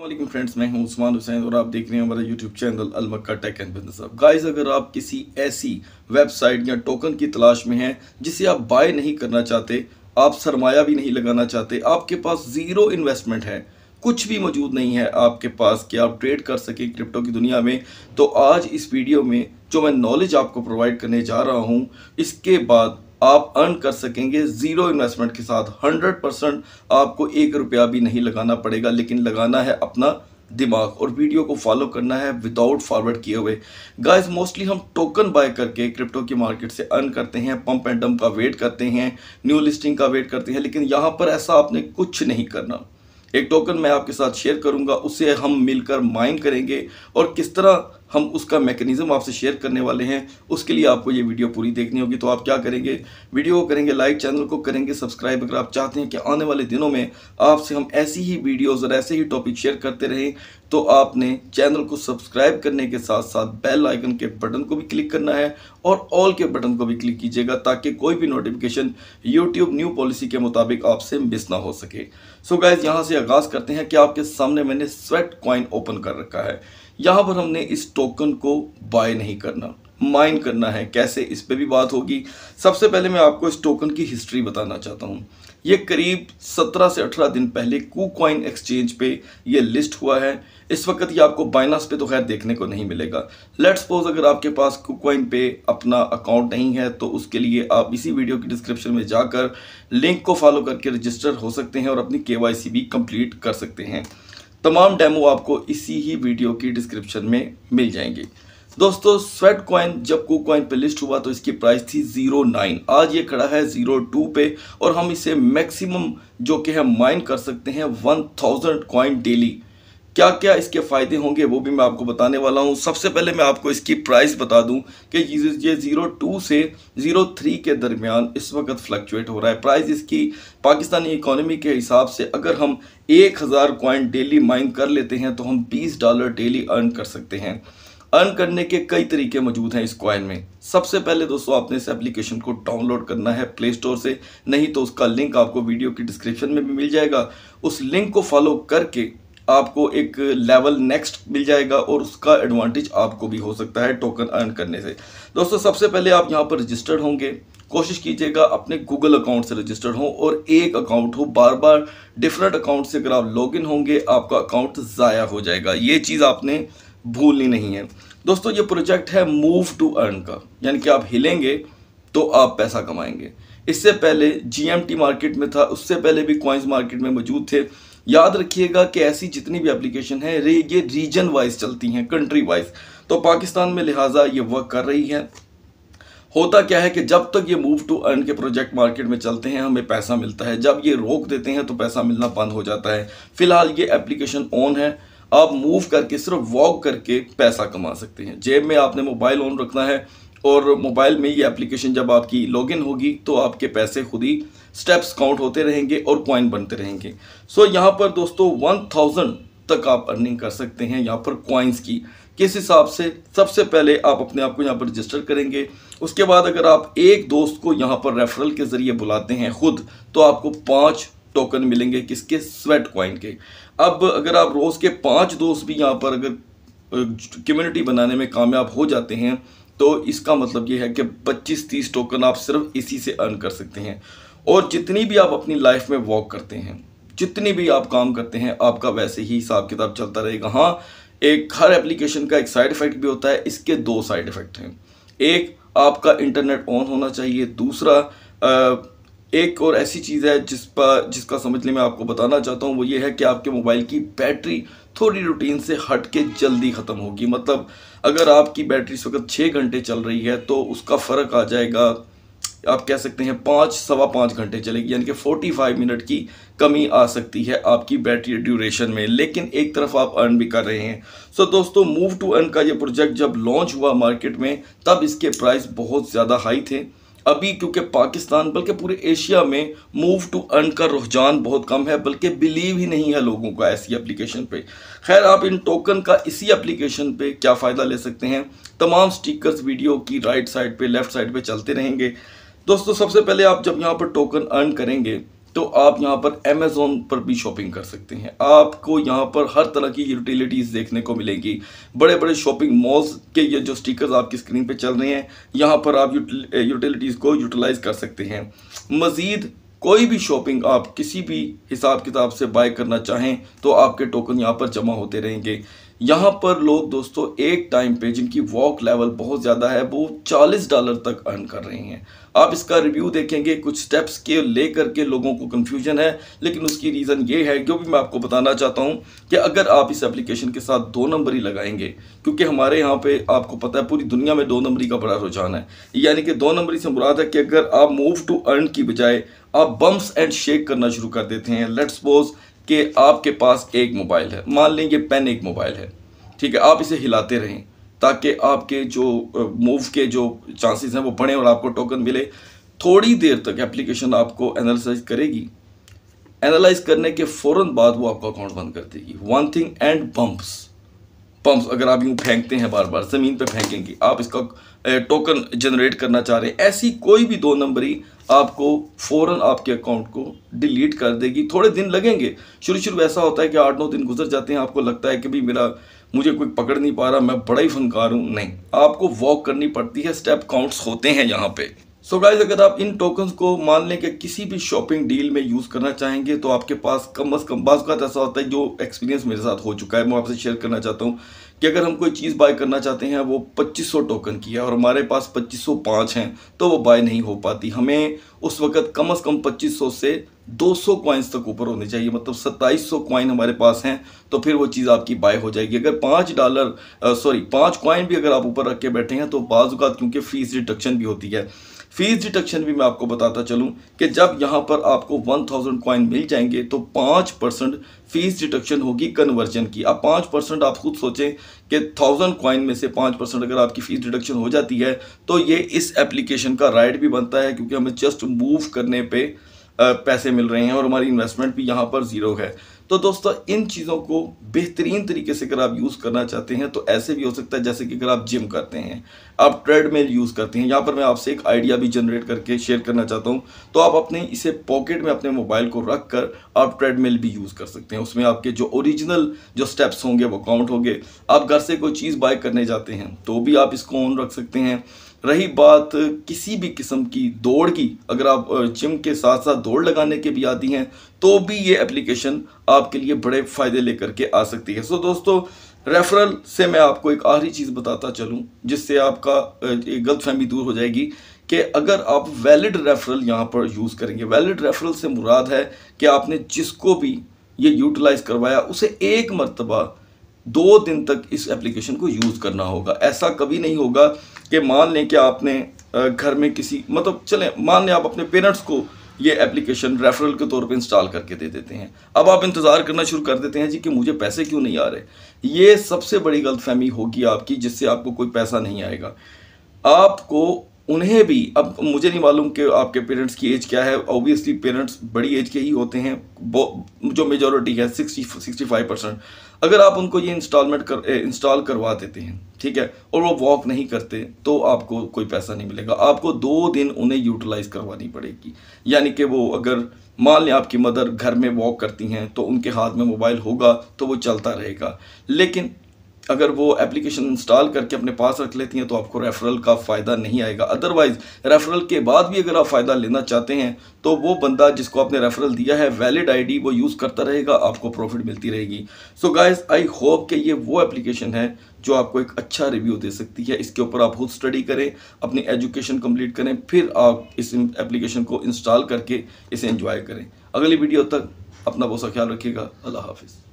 वालेकुम फ्रेंड्स मैं हूं उस्मान हुसैन और आप देख रहे हैं हमारा यूट्यूब चैनल अलमक्का टेक एंड बिजनेस अब गाइस अगर आप किसी ऐसी वेबसाइट या टोकन की तलाश में हैं जिसे आप बाय नहीं करना चाहते आप सरमाया भी नहीं लगाना चाहते आपके पास ज़ीरो इन्वेस्टमेंट है कुछ भी मौजूद नहीं है आपके पास कि आप ट्रेड कर सकें क्रिप्टो की दुनिया में तो आज इस वीडियो में जो मैं नॉलेज आपको प्रोवाइड करने जा रहा हूँ इसके बाद आप अर्न कर सकेंगे ज़ीरो इन्वेस्टमेंट के साथ हंड्रेड परसेंट आपको एक रुपया भी नहीं लगाना पड़ेगा लेकिन लगाना है अपना दिमाग और वीडियो को फॉलो करना है विदाउट फॉरवर्ड किए हुए गाइस मोस्टली हम टोकन बाय करके क्रिप्टो की मार्केट से अर्न करते हैं पंप एंड डम का वेट करते हैं न्यू लिस्टिंग का वेट करते हैं लेकिन यहाँ पर ऐसा आपने कुछ नहीं करना एक टोकन मैं आपके साथ शेयर करूंगा उसे हम मिलकर माइन करेंगे और किस तरह हम उसका मैकेनिज़्म आपसे शेयर करने वाले हैं उसके लिए आपको ये वीडियो पूरी देखनी होगी तो आप क्या करेंगे वीडियो को करेंगे लाइक चैनल को करेंगे सब्सक्राइब अगर आप चाहते हैं कि आने वाले दिनों में आपसे हम ऐसी ही वीडियोज़ और ऐसे ही टॉपिक शेयर करते रहें तो आपने चैनल को सब्सक्राइब करने के साथ साथ बेल आइकन के बटन को भी क्लिक करना है और ऑल के बटन को भी क्लिक कीजिएगा ताकि कोई भी नोटिफिकेशन यूट्यूब न्यू पॉलिसी के मुताबिक आपसे मिस ना हो सके सो so गाइज यहाँ से आगाज़ करते हैं कि आपके सामने मैंने स्वेट कॉइन ओपन कर रखा है यहाँ पर हमने इस टोकन को बाय नहीं करना माइन करना है कैसे इस पर भी बात होगी सबसे पहले मैं आपको इस टोकन की हिस्ट्री बताना चाहता हूँ ये करीब 17 से 18 दिन पहले कू कॉइन एक्सचेंज पे ये लिस्ट हुआ है इस वक्त ये आपको बाइनास पे तो खैर देखने को नहीं मिलेगा लेट सपोज अगर आपके पास कू कॉइन पे अपना अकाउंट नहीं है तो उसके लिए आप इसी वीडियो की डिस्क्रिप्शन में जाकर लिंक को फॉलो करके रजिस्टर हो सकते हैं और अपनी के भी कंप्लीट कर सकते हैं तमाम डेमो आपको इसी ही वीडियो की डिस्क्रिप्शन में मिल जाएंगे दोस्तों स्वेट कॉइन जब को कॉइन पे लिस्ट हुआ तो इसकी प्राइस थी जीरो नाइन आज ये खड़ा है जीरो टू पे और हम इसे मैक्सिमम जो कि है माइन कर सकते हैं वन थाउजेंड कॉइन डेली क्या क्या इसके फ़ायदे होंगे वो भी मैं आपको बताने वाला हूँ सबसे पहले मैं आपको इसकी प्राइस बता दूँ कि ये ज़ीरो टू से ज़ीरो थ्री के दरमियान इस वक्त फ्लक्चुएट हो रहा है प्राइस इसकी पाकिस्तानी इकोनॉमी के हिसाब से अगर हम एक हज़ार कॉइन डेली माइन कर लेते हैं तो हम बीस डॉलर डेली अर्न कर सकते हैं अर्न करने के कई तरीके मौजूद हैं इस कॉइन में सबसे पहले दोस्तों आपने इस एप्लीकेशन को डाउनलोड करना है प्ले स्टोर से नहीं तो उसका लिंक आपको वीडियो की डिस्क्रिप्शन में भी मिल जाएगा उस लिंक को फॉलो करके आपको एक लेवल नेक्स्ट मिल जाएगा और उसका एडवांटेज आपको भी हो सकता है टोकन अर्न करने से दोस्तों सबसे पहले आप यहाँ पर रजिस्टर्ड होंगे कोशिश कीजिएगा अपने गूगल अकाउंट से रजिस्टर्ड हो और एक अकाउंट हो बार बार डिफरेंट अकाउंट से अगर आप लॉगिन होंगे आपका अकाउंट ज़ाया हो जाएगा ये चीज़ आपने भूलनी नहीं है दोस्तों ये प्रोजेक्ट है मूव टू अर्न का यानी कि आप हिलेंगे तो आप पैसा कमाएंगे इससे पहले जीएमटी मार्केट में था उससे पहले भी कॉइन्स मार्केट में मौजूद थे याद रखिएगा कि ऐसी जितनी भी एप्लीकेशन है रे ये रीजन वाइज चलती हैं कंट्री वाइज तो पाकिस्तान में लिहाजा ये वर्क कर रही है होता क्या है कि जब तक ये मूव टू अर्न के प्रोजेक्ट मार्केट में चलते हैं हमें पैसा मिलता है जब ये रोक देते हैं तो पैसा मिलना बंद हो जाता है फिलहाल ये एप्लीकेशन ऑन है आप मूव करके सिर्फ वॉक करके पैसा कमा सकते हैं जेब में आपने मोबाइल ऑन रखना है और मोबाइल में ये एप्लीकेशन जब आपकी लॉगिन होगी तो आपके पैसे खुद ही स्टेप्स काउंट होते रहेंगे और कॉइन बनते रहेंगे सो so, यहाँ पर दोस्तों वन थाउजेंड तक आप अर्निंग कर सकते हैं यहाँ पर कॉइन्स की किस हिसाब से सबसे पहले आप अपने आप को यहाँ पर रजिस्टर करेंगे उसके बाद अगर आप एक दोस्त को यहाँ पर रेफरल के ज़रिए बुलाते हैं खुद तो आपको पाँच टोकन मिलेंगे किसके स्वेट कॉइन के अब अगर आप रोज़ के पाँच दोस्त भी यहाँ पर अगर कम्युनिटी बनाने में कामयाब हो जाते हैं तो इसका मतलब ये है कि 25-30 टोकन आप सिर्फ इसी से अर्न कर सकते हैं और जितनी भी आप अपनी लाइफ में वॉक करते हैं जितनी भी आप काम करते हैं आपका वैसे ही हिसाब किताब चलता रहेगा हाँ एक हर एप्लीकेशन का एक साइड इफ़ेक्ट भी होता है इसके दो साइड इफ़ेक्ट हैं एक आपका इंटरनेट ऑन होना चाहिए दूसरा एक और ऐसी चीज़ है जिस पर जिसका समझने में आपको बताना चाहता हूँ वो ये है कि आपके मोबाइल की बैटरी थोड़ी रूटीन से हट के जल्दी ख़त्म होगी मतलब अगर आपकी बैटरी इस वक्त छः घंटे चल रही है तो उसका फ़र्क आ जाएगा आप कह सकते हैं पाँच सवा पाँच घंटे चलेगी यानी कि फोर्टी फाइव मिनट की कमी आ सकती है आपकी बैटरी ड्यूरेशन में लेकिन एक तरफ आप अर्न भी कर रहे हैं सो दोस्तों मूव टू अर्न का ये प्रोजेक्ट जब लॉन्च हुआ मार्केट में तब इसके प्राइस बहुत ज़्यादा हाई थे अभी क्योंकि पाकिस्तान बल्कि पूरे एशिया में मूव टू अर्न का रुझान बहुत कम है बल्कि बिलीव ही नहीं है लोगों का ऐसी एप्लीकेशन पे खैर आप इन टोकन का इसी एप्लीकेशन पे क्या फ़ायदा ले सकते हैं तमाम स्टिकर्स वीडियो की राइट साइड पे लेफ़्ट साइड पे चलते रहेंगे दोस्तों सबसे पहले आप जब यहाँ पर टोकन अर्न करेंगे तो आप यहाँ पर अमेज़ोन पर भी शॉपिंग कर सकते हैं आपको यहाँ पर हर तरह की यूटिलिटीज़ देखने को मिलेंगी बड़े बड़े शॉपिंग मॉल्स के ये जो स्टिकर्स आपकी स्क्रीन पे चल रहे हैं यहाँ पर आप यूटिलिटीज़ को यूटिलाइज़ कर सकते हैं मज़ीद कोई भी शॉपिंग आप किसी भी हिसाब किताब से बाय करना चाहें तो आपके टोकन यहाँ पर जमा होते रहेंगे यहाँ पर लोग दोस्तों एक टाइम पे जिनकी वॉक लेवल बहुत ज़्यादा है वो 40 डॉलर तक अर्न कर रहे हैं आप इसका रिव्यू देखेंगे कुछ स्टेप्स के लेकर के लोगों को कंफ्यूजन है लेकिन उसकी रीज़न ये है जो भी मैं आपको बताना चाहता हूँ कि अगर आप इस एप्लीकेशन के साथ दो नंबर ही लगाएंगे क्योंकि हमारे यहाँ पे आपको पता है पूरी दुनिया में दो नंबरी का बड़ा रुझान है यानी कि दो नंबरी से मुराद है कि अगर आप मूव टू अर्न की बजाय आप बम्प्स एंड शेक करना शुरू कर देते हैं लेट्स सपोज कि आपके पास एक मोबाइल है मान लें ये पेन एक मोबाइल है ठीक है आप इसे हिलाते रहें ताकि आपके जो मूव के जो चांसेस हैं वो बढ़ें और आपको टोकन मिले थोड़ी देर तक एप्लीकेशन आपको एनालिसिस करेगी एनालाइज करने के फ़ौर बाद वो आपका अकाउंट बंद कर देगी one thing and bumps pumps अगर आप यूँ फेंकते हैं बार बार ज़मीन पर फेंकेंगे आप इसका टोकन जनरेट करना चाह रहे हैं ऐसी कोई भी दो नंबरी आपको फ़ौर आपके अकाउंट को डिलीट कर देगी थोड़े दिन लगेंगे शुरू शुरू ऐसा होता है कि आठ नौ दिन गुजर जाते हैं आपको लगता है कि भाई मेरा मुझे कोई पकड़ नहीं पा रहा मैं बड़ा ही फनकार हूँ नहीं आपको वॉक करनी पड़ती है स्टेप काउंट्स होते हैं यहाँ पर सो so अगर आप इन टोकन्स को मान लें कि किसी भी शॉपिंग डील में यूज़ करना चाहेंगे तो आपके पास कम अज़ कम बाज़ ऐसा होता है जो एक्सपीरियंस मेरे साथ हो चुका है मैं आपसे शेयर करना चाहता हूँ कि अगर हम कोई चीज़ बाय करना चाहते हैं वो 2500 टोकन की है और हमारे पास 2505 हैं तो वो बाय नहीं हो पाती हमें उस वक्त कम अज़ कम 2500 से 200 सौ क्वाइंस तक ऊपर होने चाहिए मतलब 2700 क्वाइन हमारे पास हैं तो फिर वो चीज़ आपकी बाय हो जाएगी अगर पाँच डॉलर सॉरी पाँच क्वाइन भी अगर आप ऊपर रख के बैठे हैं तो बाज़ात क्योंकि फ़ीस डिडक्शन भी होती है फीस डिडक्शन भी मैं आपको बताता चलूँ कि जब यहाँ पर आपको वन थाउजेंड कॉइन मिल जाएंगे तो पाँच परसेंट फीस डिडक्शन होगी कन्वर्जन की अब पाँच परसेंट आप खुद सोचें कि थाउजेंड कॉइन में से पाँच परसेंट अगर आपकी फ़ीस डिडक्शन हो जाती है तो ये इस एप्लीकेशन का राइट भी बनता है क्योंकि हमें जस्ट मूव करने पर पैसे मिल रहे हैं और हमारी इन्वेस्टमेंट भी यहाँ पर ज़ीरो है तो दोस्तों इन चीज़ों को बेहतरीन तरीके से अगर आप यूज़ करना चाहते हैं तो ऐसे भी हो सकता है जैसे कि अगर आप जिम करते हैं आप ट्रेडमिल यूज़ करते हैं यहाँ पर मैं आपसे एक आइडिया भी जनरेट करके शेयर करना चाहता हूँ तो आप अपने इसे पॉकेट में अपने मोबाइल को रख कर आप ट्रेडमिल भी यूज़ कर सकते हैं उसमें आपके जो ओरिजिनल जो स्टेप्स होंगे वो काउंट होंगे आप घर से कोई चीज़ बाय करने जाते हैं तो भी आप इसको ऑन रख सकते हैं रही बात किसी भी किस्म की दौड़ की अगर आप जिम के साथ साथ दौड़ लगाने के भी आती हैं तो भी ये एप्लीकेशन आपके लिए बड़े फ़ायदे लेकर के आ सकती है सो दोस्तों रेफरल से मैं आपको एक आखिरी चीज़ बताता चलूँ जिससे आपका गलत फहमी दूर हो जाएगी कि अगर आप वैलिड रेफरल यहाँ पर यूज़ करेंगे वैलिड रेफरल से मुराद है कि आपने जिसको भी ये यूटिलाइज़ करवाया उसे एक मरतबा दो दिन तक इस एप्लीकेशन को यूज़ करना होगा ऐसा कभी नहीं होगा कि मान लें कि आपने घर में किसी मतलब चलें मान लें आप अपने पेरेंट्स को ये एप्लीकेशन रेफरल के तौर पे इंस्टॉल करके दे देते हैं अब आप इंतज़ार करना शुरू कर देते हैं जी कि मुझे पैसे क्यों नहीं आ रहे ये सबसे बड़ी गलतफहमी होगी आपकी जिससे आपको कोई पैसा नहीं आएगा आपको उन्हें भी अब मुझे नहीं मालूम कि आपके पेरेंट्स की एज क्या है ऑब्वियसली पेरेंट्स बड़ी एज के ही होते हैं जो मेजोरिटी है सिक्सटी सिक्सटी फाइव परसेंट अगर आप उनको ये इंस्टॉलमेंट कर इंस्टॉल करवा देते हैं ठीक है और वो वॉक नहीं करते तो आपको कोई पैसा नहीं मिलेगा आपको दो दिन उन्हें यूटिलाइज करवानी पड़ेगी यानी कि वो अगर मान लें आपकी मदर घर में वॉक करती हैं तो उनके हाथ में मोबाइल होगा तो वो चलता रहेगा लेकिन अगर वो एप्लीकेशन इंस्टॉल करके अपने पास रख लेती हैं तो आपको रेफरल का फ़ायदा नहीं आएगा अदरवाइज़ रेफरल के बाद भी अगर आप फ़ायदा लेना चाहते हैं तो वो बंदा जिसको आपने रेफरल दिया है वैलिड आईडी वो यूज़ करता रहेगा आपको प्रॉफिट मिलती रहेगी सो गाइस आई होप कि ये वो एप्लीकेशन है जो आपको एक अच्छा रिव्यू दे सकती है इसके ऊपर आप खुद स्टडी करें अपनी एजुकेशन कम्प्लीट करें फिर आप इस एप्लीकेशन को इंस्टॉल करके इसे इंजॉय करें अगली वीडियो तक अपना बहुत सा ख्याल रखिएगा अल्लाह हाफिज़